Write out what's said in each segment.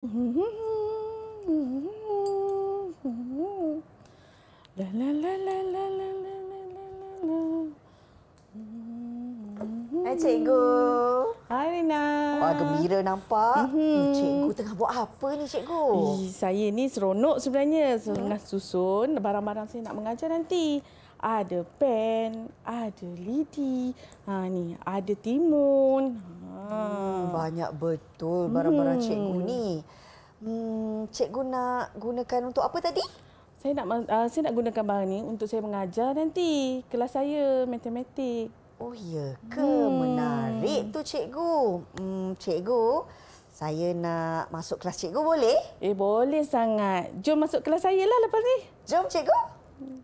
La la la la la la la la la la la. Hai cikgu. Hai Rina. Wah gembira nampak. Mhm. cikgu tengah buat apa ni cikgu? saya ni seronok sebenarnya. Tengah mhm. susun barang-barang saya nak mengajar nanti. Ada pen, ada lidi, ha, ni, ada timun. Ha, Hmm, ah. banyak betul barang-barang hmm. cikgu ni. Hmm, cikgu nak gunakan untuk apa tadi? Saya nak uh, saya nak gunakan barang ni untuk saya mengajar nanti kelas saya matematik. Oh ya ke hmm. menarik tu cikgu. Hmm, cikgu, saya nak masuk kelas cikgu boleh? Eh boleh sangat. Jom masuk kelas saya lah lepas ni. Jom cikgu. Hmm.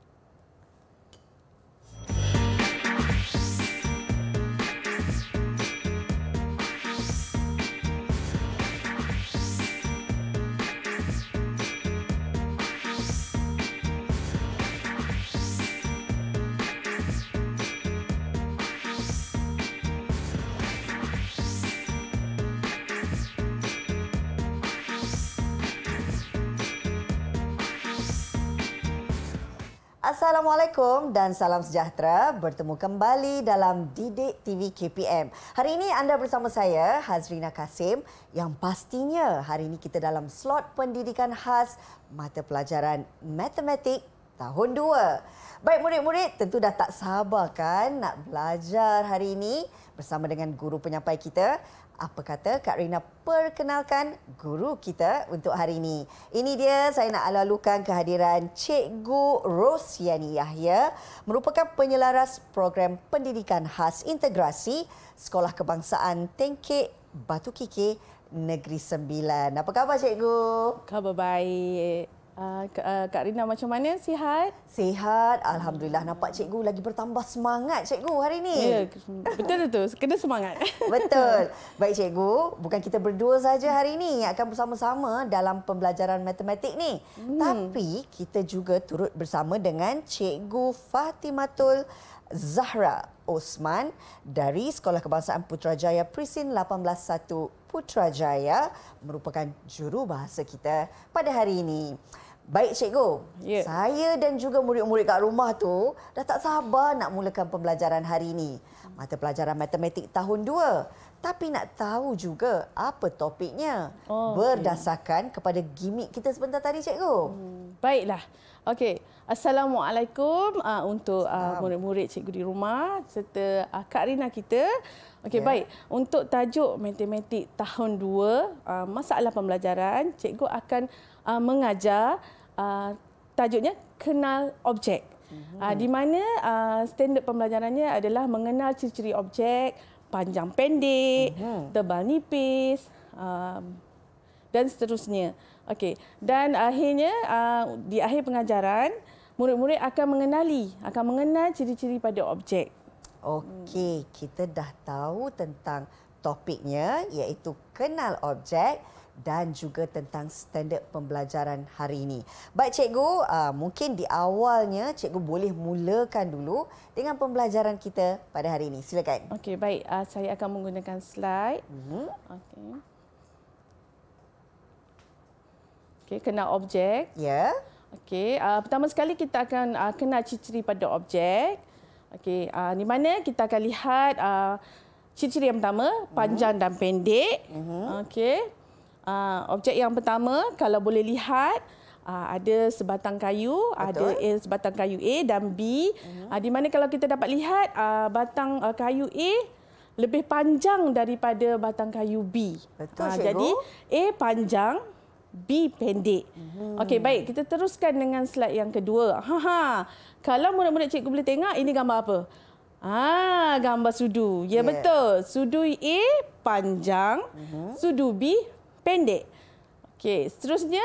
Assalamualaikum dan salam sejahtera. Bertemu kembali dalam Didik TV KPM. Hari ini anda bersama saya, Hazrina Kasim. Yang pastinya hari ini kita dalam slot pendidikan khas mata pelajaran Matematik tahun 2. Baik murid-murid, tentu dah tak sabar kan nak belajar hari ini bersama dengan guru penyampai kita. Apa kata Kak Rina perkenalkan guru kita untuk hari ini. Ini dia saya nak alalukan kehadiran Cikgu Rosyani Yahya merupakan penyelaras program pendidikan khas integrasi Sekolah Kebangsaan Tengkek Batu Kikir Negeri Sembilan. Apa khabar Cikgu? Khabar baik. Ah, ah, Kak Rina macam mana? Sihat? Sihat. Alhamdulillah nampak cikgu lagi bertambah semangat cikgu hari ini. Ya, betul tu. Kena semangat. Betul. Baik cikgu, bukan kita berdua saja hari ini yang akan bersama-sama dalam pembelajaran matematik ni. Hmm. Tapi kita juga turut bersama dengan cikgu Fatimatul Zahra Osman dari Sekolah Kebangsaan Putrajaya Prisin 181. Putrajaya merupakan juru bahasa kita pada hari ini. Baik cikgu, yeah. saya dan juga murid-murid kat rumah tu dah tak sabar nak mulakan pembelajaran hari ini. Mata pelajaran matematik tahun 2. Tapi nak tahu juga apa topiknya oh, berdasarkan okay. kepada gimmick kita sebentar tadi cikgu. Hmm, baiklah. Okey. Assalamualaikum uh, untuk uh, murid-murid cikgu di rumah serta uh, Kak Rina kita. Okey, yeah. baik. Untuk tajuk matematik tahun 2, uh, masalah pembelajaran, cikgu akan uh, mengajar uh, tajuknya kenal objek. Mhm. Uh, di mana uh, standard pembelajarannya adalah mengenal ciri-ciri objek, panjang pendek, uh-huh. tebal nipis uh, dan seterusnya. Okey, dan akhirnya uh, di akhir pengajaran murid-murid akan mengenali, akan mengenal ciri-ciri pada objek. Okey, kita dah tahu tentang topiknya iaitu kenal objek dan juga tentang standard pembelajaran hari ini. Baik cikgu, uh, mungkin di awalnya cikgu boleh mulakan dulu dengan pembelajaran kita pada hari ini. Silakan. Okey, baik. Uh, saya akan menggunakan slide. Mm-hmm. Okey. Okey, kenal objek. Ya. Yeah. Okey, uh, pertama sekali kita akan kenal ciri-ciri pada objek. Okey, di mana kita akan lihat ciri-ciri yang pertama, panjang mm-hmm. dan pendek. Mm-hmm. Okey. Ah, objek yang pertama kalau boleh lihat uh, ada sebatang kayu, Betul. ada A, sebatang kayu A dan B. Uh-huh. Uh, di mana kalau kita dapat lihat uh, batang uh, kayu A lebih panjang daripada batang kayu B. Betul, uh, jadi A panjang, B pendek. Uh-huh. Okey, baik kita teruskan dengan slide yang kedua. Ha ha. Kalau murid-murid cikgu boleh tengok ini gambar apa? Ah, gambar sudu. Ya yeah. betul. Sudu A panjang, uh-huh. sudu B pendek. Okey, seterusnya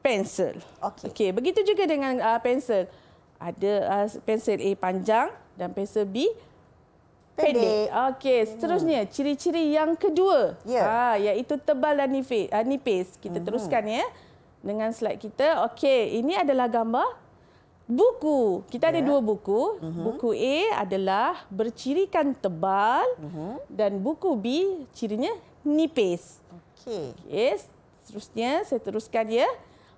pensel. Okey, okay, begitu juga dengan uh, pensel. Ada uh, pensel A panjang dan pensel B pendek. Okey, seterusnya hmm. ciri-ciri yang kedua. Yeah. Ah, iaitu tebal dan nipis. Uh, ah, nipis. Kita hmm teruskan ya dengan slide kita. Okey, ini adalah gambar buku. Kita yeah. ada ya. dua buku. Mm-hmm. Buku A adalah bercirikan tebal mm-hmm. dan buku B cirinya nipis. Okey. Okey, seterusnya saya teruskan dia.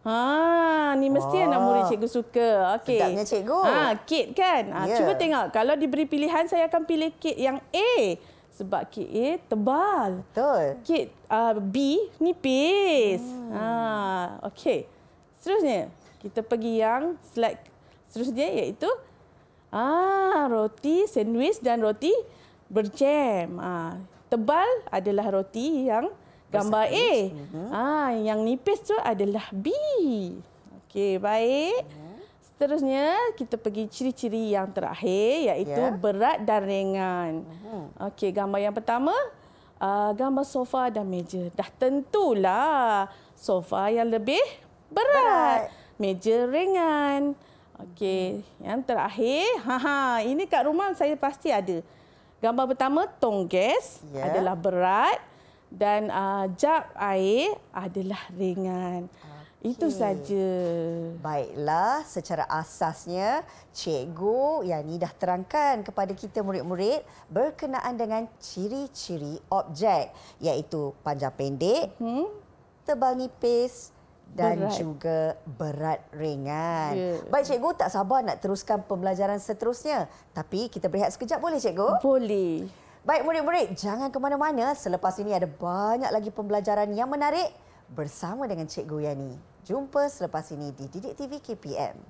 Ha, ni mesti anak murid ah. cikgu suka. Okey. Sedapnya cikgu. Ha, kit kan. Ha, yeah. cuba tengok kalau diberi pilihan saya akan pilih kit yang A sebab kit A tebal. Betul. Kit uh, B nipis. Hmm. Ha, okey. Seterusnya kita pergi yang select seterusnya iaitu ah roti sandwich dan roti berjam. Ah tebal adalah roti yang gambar A. Mhm. ah yang nipis tu adalah B. Okey, baik. Mhm. Seterusnya, kita pergi ciri-ciri yang terakhir iaitu ya. berat dan ringan. Mhm. Okey, gambar yang pertama, uh, gambar sofa dan meja. Dah tentulah sofa yang lebih berat, berat. meja ringan. Okey, yang terakhir, ha ha, ini kat rumah saya pasti ada. Gambar pertama, tonggas ya. adalah berat dan uh, jap air adalah ringan. Okay. Itu saja. Baiklah, secara asasnya cikgu yakni dah terangkan kepada kita murid-murid berkenaan dengan ciri-ciri objek iaitu panjang pendek, hmm? tebal nipis dan berat. juga berat ringan. Yeah. Baik cikgu tak sabar nak teruskan pembelajaran seterusnya. Tapi kita berehat sekejap boleh cikgu? Boleh. Baik murid-murid, jangan ke mana-mana. Selepas ini ada banyak lagi pembelajaran yang menarik bersama dengan Cikgu Yani. Jumpa selepas ini di Didik TV KPM.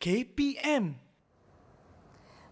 KPM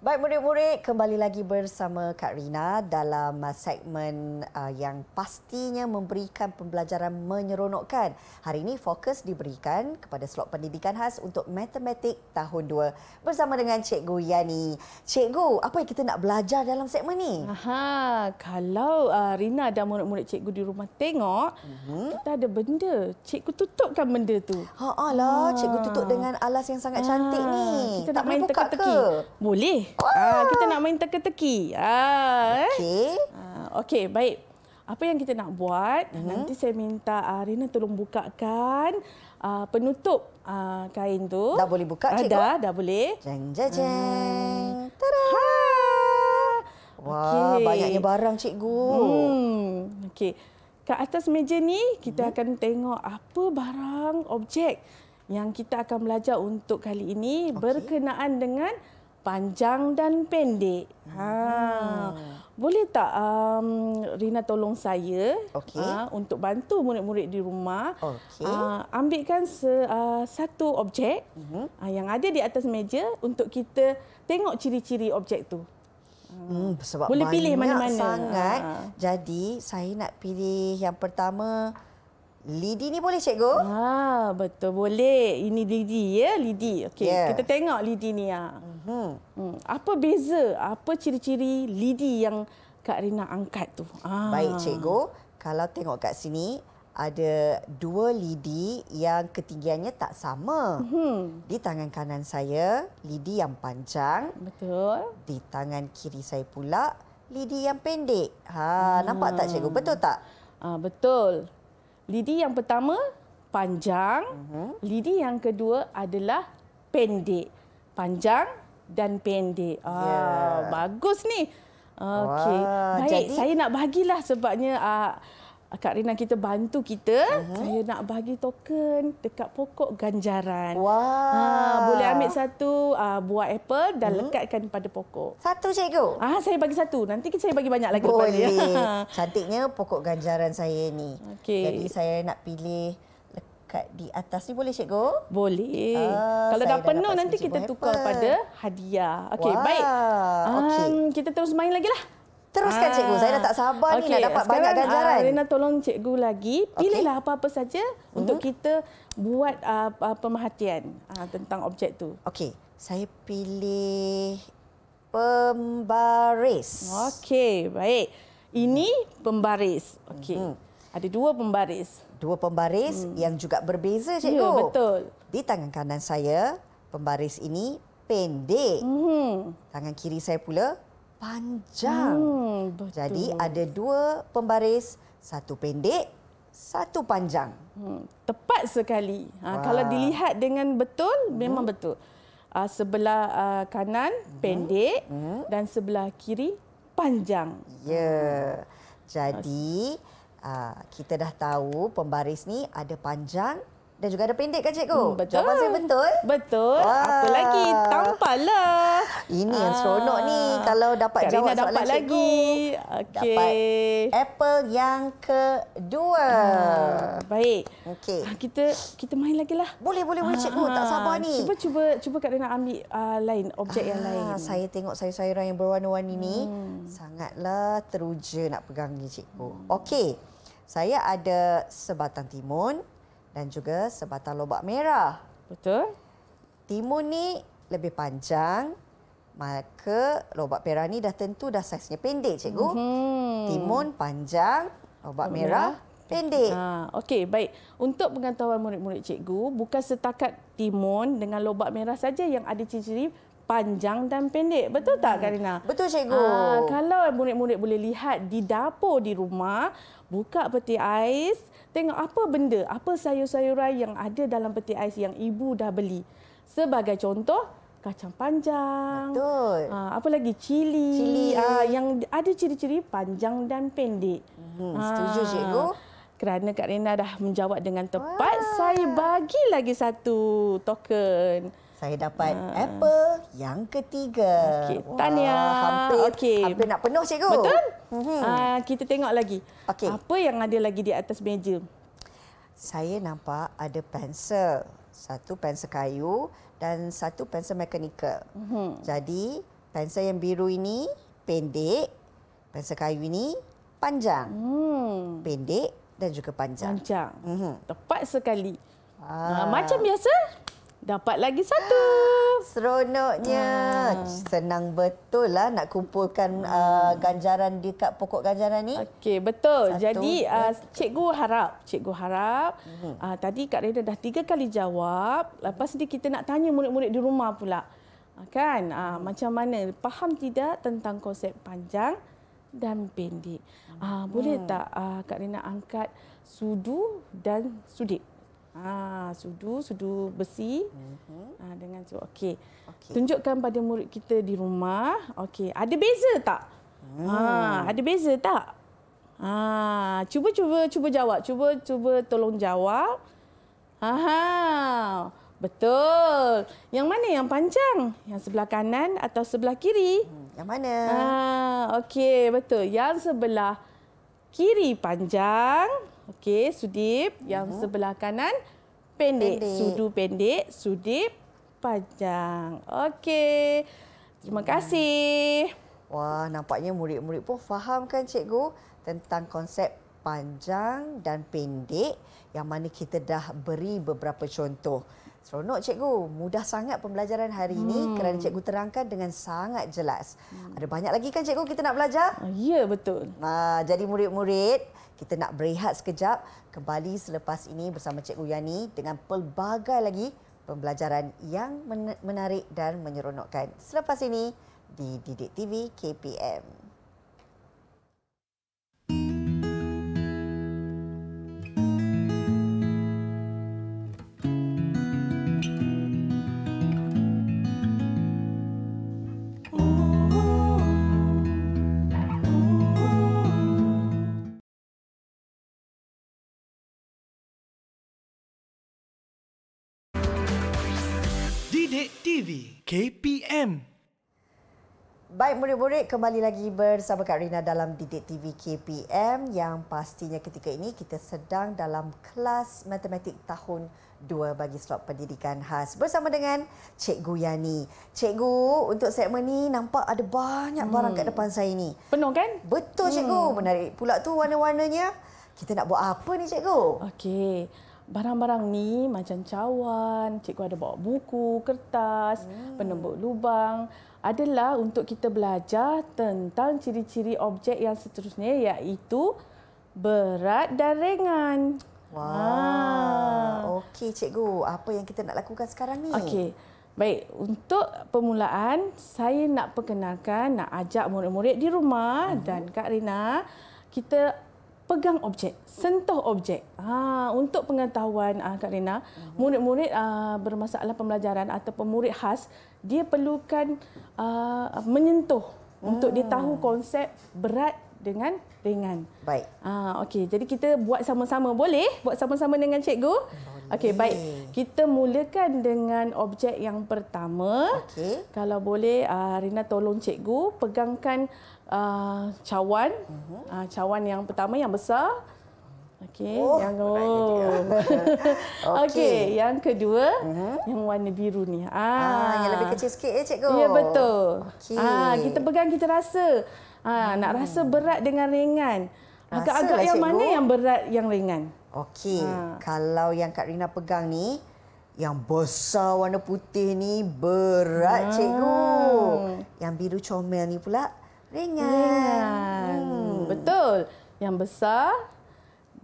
Baik murid-murid, kembali lagi bersama Kak Rina dalam uh, segmen uh, yang pastinya memberikan pembelajaran menyeronokkan. Hari ini fokus diberikan kepada slot pendidikan khas untuk matematik tahun 2 bersama dengan Cikgu Yani. Cikgu, apa yang kita nak belajar dalam segmen ini? Aha, kalau uh, Rina dan murid-murid cikgu di rumah tengok, mm-hmm. kita ada benda. Cikgu tutupkan benda tu. Ha, alah, ha. cikgu tutup dengan alas yang sangat ha. cantik ni. Kita tak boleh buka ke? Boleh. Ah, kita nak main teka-teki. Ah, eh. okey. Eh. Ah, okey, baik. Apa yang kita nak buat? Uh-huh. Nanti saya minta ah, Rina tolong bukakan ah, penutup ah, kain tu. Dah boleh buka, ah, cikgu? Ah, dah, dah boleh. Jeng, jeng, jeng. Hmm. Tada! Ha! Wah, okay. banyaknya barang, cikgu. Hmm. Okey. Kat atas meja ni kita hmm. akan tengok apa barang objek yang kita akan belajar untuk kali ini okay. berkenaan dengan panjang dan pendek. Ha. Hmm. Boleh tak um, Rina tolong saya okay. uh, ha, untuk bantu murid-murid di rumah okay. uh, ha, ambilkan se, uh, satu objek uh-huh. uh, yang ada di atas meja untuk kita tengok ciri-ciri objek tu. Hmm, hmm sebab Boleh pilih mana-mana. Sangat. Jadi saya nak pilih yang pertama Lidi ni boleh cikgu? Ha, betul boleh. Ini Lidi ya, Lidi. Okey, yeah. kita tengok Lidi ni ah. Mm -hmm. Apa beza? Apa ciri-ciri Lidi yang Kak Rina angkat tu? Ah. Baik cikgu, kalau tengok kat sini ada dua lidi yang ketinggiannya tak sama. Hmm. Di tangan kanan saya, lidi yang panjang. Betul. Di tangan kiri saya pula, lidi yang pendek. Ha, hmm. Nampak tak, Cikgu? Betul tak? Ha, betul. Lidi yang pertama panjang, uh-huh. lidi yang kedua adalah pendek. Panjang dan pendek. Ah, yeah. bagus ni. Okey. Baik, jadi... saya nak bagilah sebabnya uh, Ah, Kak Rina kita bantu kita. Uh-huh. Saya nak bagi token dekat pokok ganjaran. Wah. Ha, boleh ambil satu uh, buah apple dan uh-huh. lekatkan pada pokok. Satu cikgu? Ah ha, saya bagi satu. Nanti kita saya bagi banyak lagi boleh. lepas Cantiknya pokok ganjaran saya ni. Okay. Jadi saya nak pilih lekat di atas ni boleh cikgu? Boleh. Uh, Kalau dah penuh nanti kita tukar pada hadiah. Okey, baik. Um, okay. kita terus main lagi lah. Teruskan ah. cikgu. Saya dah tak sabar okay. ni nak dapat Sekarang, banyak ganjaran. Sekarang uh, tolong cikgu lagi. Pilihlah apa-apa okay. saja hmm. untuk mhm. kita buat uh, pemerhatian uh, tentang objek tu. Okey. Saya pilih pembaris. Okey, baik. Ini pembaris. Okey. Hmm. Ada dua pembaris. Dua pembaris hmm. yang juga berbeza ya, cikgu. Ya, betul. Di tangan kanan saya, pembaris ini pendek. Hmm. Tangan kiri saya pula panjang. Hmm, Jadi ada dua pembaris, satu pendek, satu panjang. Hmm, tepat sekali. Ha, kalau dilihat dengan betul, hmm. memang betul. Uh, sebelah uh, kanan hmm. pendek hmm. dan sebelah kiri panjang. Ya. Jadi uh, kita dah tahu pembaris ni ada panjang dan juga ada pendek kan cikgu? Hmm, betul. Jawapan saya betul? Betul. Wah. Apa lagi? lah. Ini yang seronok ni. Ah. Kalau dapat Karina jawab dapat soalan cikgu. lagi. Okay. Dapat apple yang kedua. Hmm, baik. Okay. Ah, kita kita main lagi lah. Boleh, boleh, boleh cikgu. Tak sabar ni. Cuba cuba cuba Kak Rina ambil uh, lain, objek Aha, yang lain. Saya tengok sayur-sayuran yang berwarna-warni hmm. ni. Sangatlah teruja nak pegang ni cikgu. Okey. Saya ada sebatang timun dan juga sebatang lobak merah. Betul. Timun ni lebih panjang maka lobak merah ni dah tentu dah saiznya pendek cikgu. Mm-hmm. Timun panjang, lobak merah, merah pendek. Ha, okey baik. Untuk pengetahuan murid-murid cikgu, bukan setakat timun dengan lobak merah saja yang ada ciri-ciri panjang dan pendek. Betul hmm. tak, Karina? Betul, Cikgu. Ha, kalau murid-murid boleh lihat di dapur di rumah, buka peti ais, tengok apa benda, apa sayur-sayuran yang ada dalam peti ais yang ibu dah beli. Sebagai contoh, kacang panjang. Betul. Ha, apa lagi? Cili. Cili. Ha, yang ada ciri-ciri panjang dan pendek. Hmm, setuju, ha. Cikgu. Kerana Kak Rina dah menjawab dengan tepat, Wah. saya bagi lagi satu token saya dapat ha. apple yang ketiga. Tanya tahniah. Hampir, okay. hampir nak penuh, cikgu. Betul? Hmm. Uh, kita tengok lagi. Okay. Apa yang ada lagi di atas meja? Saya nampak ada pensel. Satu pensel kayu dan satu pensel mekanikal. Hmm. Jadi, pensel yang biru ini pendek, pensel kayu ini panjang. Hmm. Pendek dan juga panjang. Panjang. Hmm. Tepat sekali. Ah. ah macam biasa, dapat lagi satu. Seronoknya. Hmm. Senang betul lah nak kumpulkan hmm. uh, ganjaran dekat pokok ganjaran ni. Okey, betul. Satu, Jadi uh, cikgu harap, cikgu harap hmm. uh, tadi Kak Reda dah tiga kali jawab. Lepas ni kita nak tanya murid-murid di rumah pula. Uh, kan? Uh, hmm. Macam mana? Faham tidak tentang konsep panjang dan pendek? Hmm. Uh, hmm. Boleh tak uh, Kak Reda angkat sudu dan sudik? Ha, sudu, sudu besi. Mm-hmm. Ha, dengan sudu. Okey. Okay. Tunjukkan pada murid kita di rumah. Okey, ada beza tak? Hmm. Ha, ada beza tak? Ha, cuba cuba cuba jawab. Cuba cuba tolong jawab. Ha ha. Betul. Yang mana yang panjang? Yang sebelah kanan atau sebelah kiri? Hmm, yang mana? Ha, okey, betul. Yang sebelah kiri panjang. Okey, sudip yang uh-huh. sebelah kanan pendek. pendek, sudu pendek, sudip panjang. Okey. Terima yeah. kasih. Wah, nampaknya murid-murid pun faham kan cikgu tentang konsep panjang dan pendek yang mana kita dah beri beberapa contoh. Seronok cikgu. Mudah sangat pembelajaran hari ini hmm. kerana cikgu terangkan dengan sangat jelas. Hmm. Ada banyak lagi kan cikgu kita nak belajar? Ah, ya, betul. Nah, jadi murid-murid, kita nak berehat sekejap. Kembali selepas ini bersama cikgu Yani dengan pelbagai lagi pembelajaran yang menarik dan menyeronokkan. Selepas ini di Didik TV KPM. Sidik TV KPM Baik murid-murid kembali lagi bersama Kak Rina dalam Didik TV KPM yang pastinya ketika ini kita sedang dalam kelas matematik tahun 2 bagi slot pendidikan khas bersama dengan Cikgu Yani. Cikgu, untuk segmen ni nampak ada banyak barang hmm. kat depan saya ni. Penuh kan? Betul Cikgu, hmm. menarik pula tu warna-warnanya. Kita nak buat apa ni Cikgu? Okey barang-barang ni macam cawan, cikgu ada bawa buku, kertas, hmm. penembuk lubang adalah untuk kita belajar tentang ciri-ciri objek yang seterusnya iaitu berat dan ringan. Wah. Wow. Ha. Okey cikgu, apa yang kita nak lakukan sekarang ni? Okey. Baik, untuk permulaan saya nak perkenalkan, nak ajak murid-murid di rumah uh-huh. dan Kak Rina kita pegang objek, sentuh objek. Ha, untuk pengetahuan uh, Kak Rina, mhm. murid-murid uh, bermasalah pembelajaran atau pemurid khas, dia perlukan uh, menyentuh hmm. untuk dia tahu konsep berat dengan ringan. Baik. Ah uh, okey, jadi kita buat sama-sama boleh? Buat sama-sama dengan cikgu? Okey, baik. Kita mulakan dengan objek yang pertama. Okey. Kalau boleh uh, Rina tolong cikgu pegangkan uh, cawan. Uh, cawan yang pertama yang besar. Okey, oh, yang oh. Okey, okay, yang kedua uh-huh. yang warna biru ni. Ah, ah yang lebih kecil sikit ya cikgu. Ya betul. Okay. Ah, kita pegang kita rasa. Ah, hmm. nak rasa berat dengan ringan. Agak-agak yang cikgu. mana yang berat yang ringan? Okey. Ah. Kalau yang Kak Rina pegang ni yang besar warna putih ni berat ah. cikgu. Yang biru comel ni pula ringan. ringan. Hmm. Betul. Yang besar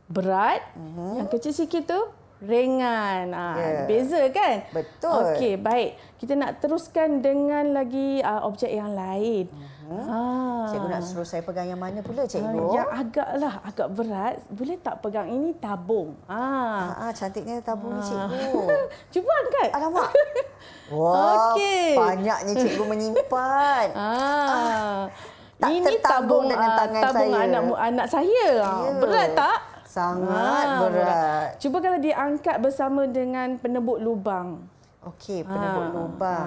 berat, mm-hmm. yang kecil sikit tu ringan. Ha, yeah. Ya. Beza kan? Betul. Okey, baik. Kita nak teruskan dengan lagi uh, objek yang lain. Mm-hmm. Ha. Cikgu nak suruh saya pegang yang mana pula, ah, cikgu? Uh, yang agaklah agak berat. Boleh tak pegang ini tabung? Ha. Ha, ha cantiknya tabung ha. ni, cikgu. Cuba angkat. Alamak. Wah, okay. banyaknya cikgu menyimpan. Ha. ha tak ini tabung dengan ah, tangan tabung saya. anak anak saya yeah. Ya. berat tak sangat ha, berat. cuba kalau diangkat bersama dengan penebuk lubang Okey, penebuk ha. Ah, lubang.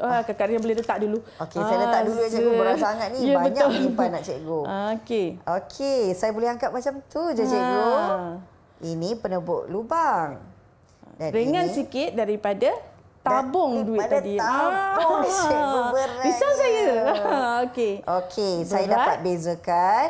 Ha, ha. Kak boleh letak dulu. Okey, ha, saya letak dulu je. Cikgu berat sangat ni. Ya, Banyak lupa nak cikgu. Ha, Okey. Okey, saya boleh angkat macam tu je ha. Ini penebuk lubang. Dan Ringan ini... sikit daripada tabung daripada duit tadi. tabung ha. cikgu berat. Risau saya Okey. Okey, saya dapat bezakan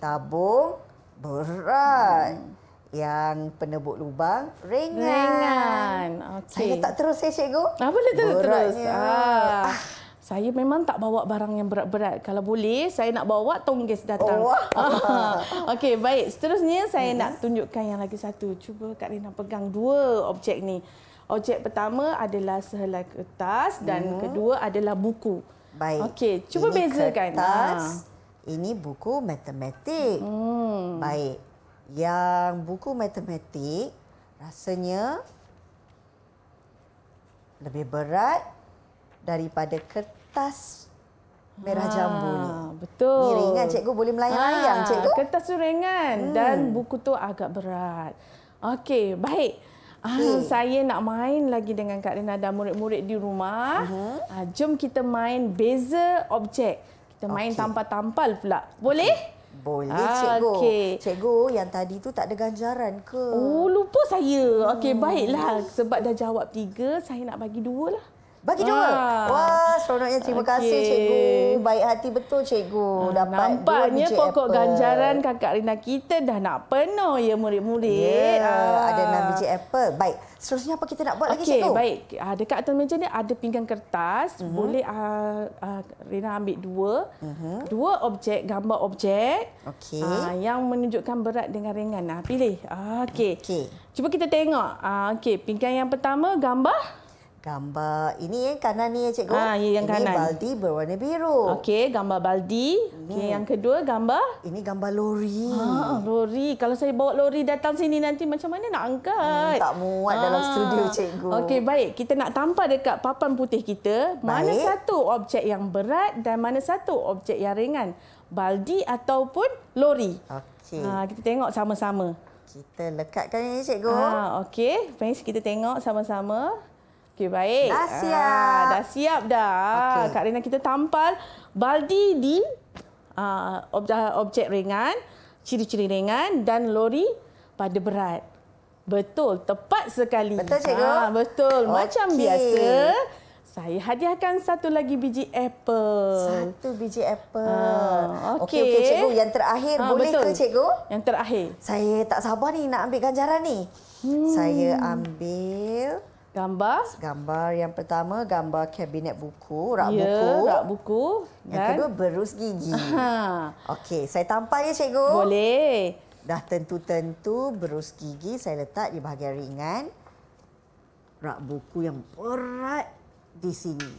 tabung berat. Hmm. Yang penebuk lubang ringan. ringan. Okay. Saya tak terus saya cikgu. Ah, boleh terus. terus. Ah. ah. Saya memang tak bawa barang yang berat-berat. Kalau boleh, saya nak bawa tonggis datang. Oh. Ah. Okey, baik. Seterusnya, saya yes. nak tunjukkan yang lagi satu. Cuba Kak Rina pegang dua objek ni. Objek pertama adalah sehelai kertas dan mm. kedua adalah buku. Baik. Okey, cuba ini bezakan. Kertas, ha. Ini buku matematik. Hmm. Baik. Yang buku matematik rasanya lebih berat daripada kertas merah ha, jambu ni. Betul. Ni ringan cikgu boleh melayang-layang ha, cikgu. Kertas tu ringan hmm. dan buku tu agak berat. Okey, baik. Ah, hmm. Saya nak main lagi dengan Kak Rina dan murid-murid di rumah. Uh-huh. Ah, jom kita main beza objek. Kita main okay. tampal-tampal pula. Boleh? Okay. Boleh, ah, cikgu. Okay. Cikgu, yang tadi tu tak ada ganjaran ke? Oh, lupa saya. Okey, hmm. baiklah. Sebab dah jawab tiga, saya nak bagi dua lah. Bagi dua. Wah, Wah seronoknya. Terima okay. kasih, cikgu. Baik hati betul, cikgu. Ah, Dapat dua Nampaknya pokok ganjaran kakak Rina kita dah nak penuh, ya, murid-murid. Yeah, ya, ada enam biji apple. Baik, seterusnya apa kita nak buat okay, lagi, cikgu? Baik, ah, dekat atas meja ni ada pinggan kertas. Uh mhm. -huh. Boleh uh, uh, Rina ambil dua. Uh mhm. -huh. Dua objek, gambar objek okay. uh, yang menunjukkan berat dengan ringan. Nah, pilih. Uh, okay. okay. Cuba kita tengok. Uh, okay. Pinggan yang pertama, gambar... Gambar ini yang eh, kanan ni eh, cikgu. Ah, ya, yang ini kanan. baldi berwarna biru. Okey, gambar baldi. Okey, hmm. yang kedua gambar. Ini gambar lori. Ah, lori. Kalau saya bawa lori datang sini nanti macam mana nak angkat? Hmm, tak muat ah. dalam studio cikgu. Okey, baik. Kita nak tampar dekat papan putih kita. Baik. Mana satu objek yang berat dan mana satu objek yang ringan? Baldi ataupun lori. Okey. Ah, kita tengok sama-sama. Kita lekatkan ini cikgu. Ah, okey. Baik, kita tengok sama-sama. Okey baik. Dah ah, siap. Ah, dah siap dah. Okay. Kak Rina kita tampal baldi di ah, objek, objek ringan, ciri-ciri ringan dan lori pada berat. Betul, tepat sekali. Betul cikgu. Ah, betul. Okay. Macam biasa, saya hadiahkan satu lagi biji apple. Satu biji apple. Ah, okey okey okay, cikgu, yang terakhir ah, boleh betul. ke cikgu? Yang terakhir. Saya tak sabar ni nak ambil ganjaran ni. Hmm. Saya ambil gambar gambar yang pertama gambar kabinet buku rak ya, buku rak buku yang kan? kedua berus gigi ha okey saya tampal ya cikgu boleh dah tentu-tentu berus gigi saya letak di bahagian ringan rak buku yang berat di sini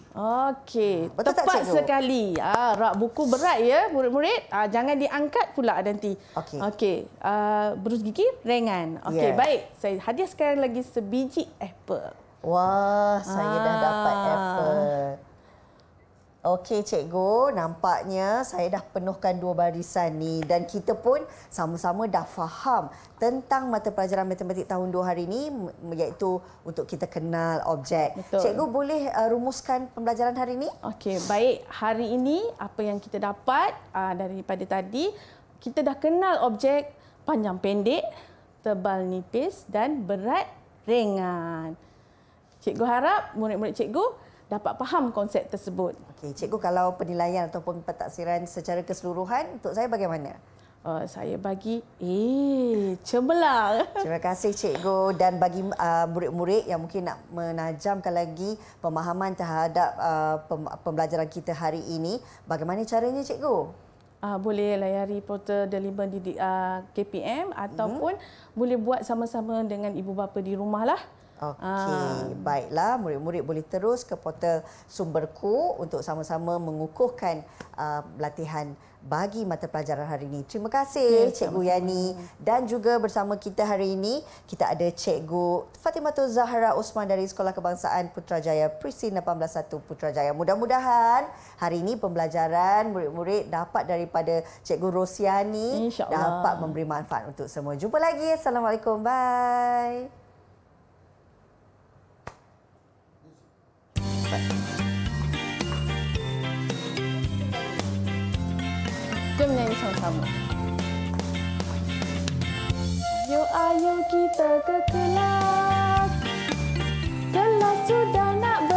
okey hmm, tepat tak, cikgu? sekali ah rak buku berat ya murid-murid ah jangan diangkat pula nanti okey okey uh, berus gigi ringan okey yes. baik saya hadiah sekarang lagi sebiji apple Wah, saya dah dapat ah. apple. Okey cikgu, nampaknya saya dah penuhkan dua barisan ni dan kita pun sama-sama dah faham tentang mata pelajaran matematik tahun dua hari ini iaitu untuk kita kenal objek. Betul. Cikgu boleh uh, rumuskan pembelajaran hari ini? Okey, baik. Hari ini apa yang kita dapat uh, daripada tadi, kita dah kenal objek panjang pendek, tebal nipis dan berat ringan. Cikgu harap murid-murid cikgu dapat faham konsep tersebut. Okey, cikgu kalau penilaian ataupun pentaksiran secara keseluruhan untuk saya bagaimana? Uh, saya bagi eh cemerlang. Terima kasih cikgu dan bagi uh, murid-murid yang mungkin nak menajamkan lagi pemahaman terhadap uh, pembelajaran kita hari ini, bagaimana caranya cikgu? Uh, boleh layari portal Deliver di uh, KPM mhm. ataupun hmm. boleh buat sama-sama dengan ibu bapa di rumah lah. Okey, ah. baiklah murid-murid boleh terus ke portal sumberku untuk sama-sama mengukuhkan uh, latihan bagi mata pelajaran hari ini. Terima kasih ya, Cikgu sama-sama. Yani dan juga bersama kita hari ini kita ada Cikgu Fatimatul Zahra Osman dari Sekolah Kebangsaan Putrajaya Prisin 181 Putrajaya. Mudah-mudahan hari ini pembelajaran murid-murid dapat daripada Cikgu Rosyani dapat memberi manfaat untuk semua. Jumpa lagi. Assalamualaikum. Bye. Jom nyanyi sama-sama. Yo ayo kita ke kelas. Kelas sudah nak ber-